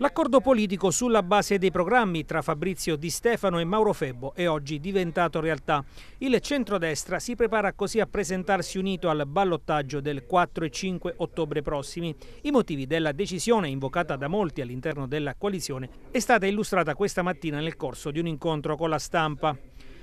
L'accordo politico sulla base dei programmi tra Fabrizio Di Stefano e Mauro Febbo è oggi diventato realtà. Il centrodestra si prepara così a presentarsi unito al ballottaggio del 4 e 5 ottobre prossimi. I motivi della decisione, invocata da molti all'interno della coalizione, è stata illustrata questa mattina nel corso di un incontro con la stampa.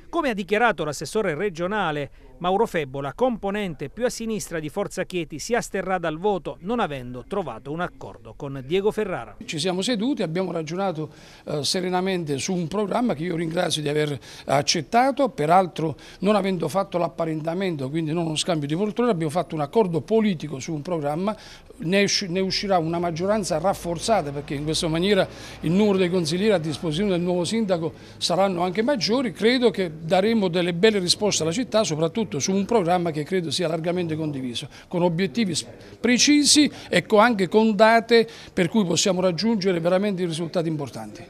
Come ha dichiarato l'assessore regionale Mauro Febbola, componente più a sinistra di Forza Chieti, si asterrà dal voto non avendo trovato un accordo con Diego Ferrara. Ci siamo seduti, abbiamo ragionato eh, serenamente su un programma che io ringrazio di aver accettato, peraltro non avendo fatto l'apparentamento, quindi non uno scambio di poltrone, abbiamo fatto un accordo politico su un programma, ne, usci ne uscirà una maggioranza rafforzata perché in questa maniera il numero dei consiglieri a disposizione del nuovo sindaco saranno anche maggiori, credo che daremo delle belle risposte alla città, soprattutto soprattutto su un programma che credo sia largamente condiviso, con obiettivi precisi e ecco, anche con date per cui possiamo raggiungere veramente risultati importanti.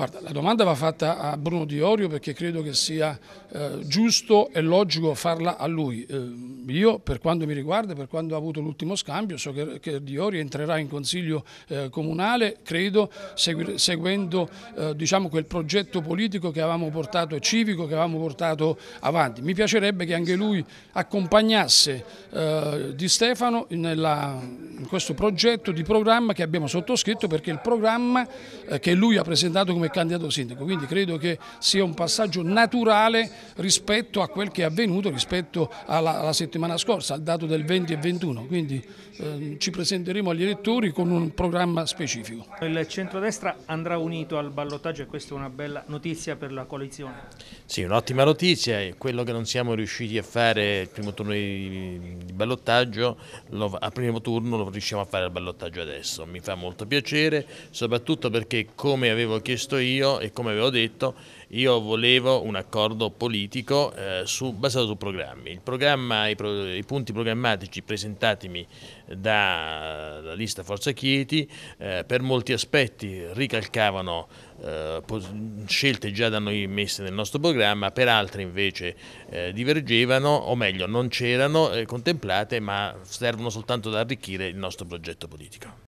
Guarda, la domanda va fatta a Bruno Di Orio perché credo che sia eh, giusto e logico farla a lui. Eh, io, per quanto mi riguarda, per quando ho avuto l'ultimo scambio, so che, che Di Orio entrerà in consiglio eh, comunale, credo, segui, seguendo eh, diciamo, quel progetto politico che avevamo portato e civico che avevamo portato avanti. Mi piacerebbe che anche lui accompagnasse eh, Di Stefano nella questo progetto di programma che abbiamo sottoscritto perché è il programma eh, che lui ha presentato come candidato sindaco, quindi credo che sia un passaggio naturale rispetto a quel che è avvenuto rispetto alla, alla settimana scorsa, al dato del 20 e 21, quindi eh, ci presenteremo agli elettori con un programma specifico. Il centrodestra andrà unito al ballottaggio e questa è una bella notizia per la coalizione. Sì, un'ottima notizia, quello che non siamo riusciti a fare il primo turno di ballottaggio, al primo turno lo riusciamo a fare il ballottaggio adesso. Mi fa molto piacere, soprattutto perché come avevo chiesto io e come avevo detto io volevo un accordo politico eh, su, basato su programmi. I, pro, i, punti programmatici presentatimi eh, dalla lista Forza Chieti eh, per molti aspetti ricalcavano eh, scelte già da noi messe nel nostro programma, per altre invece eh, divergevano, o meglio non c'erano eh, contemplate, ma servono soltanto ad arricchire il nostro progetto politico.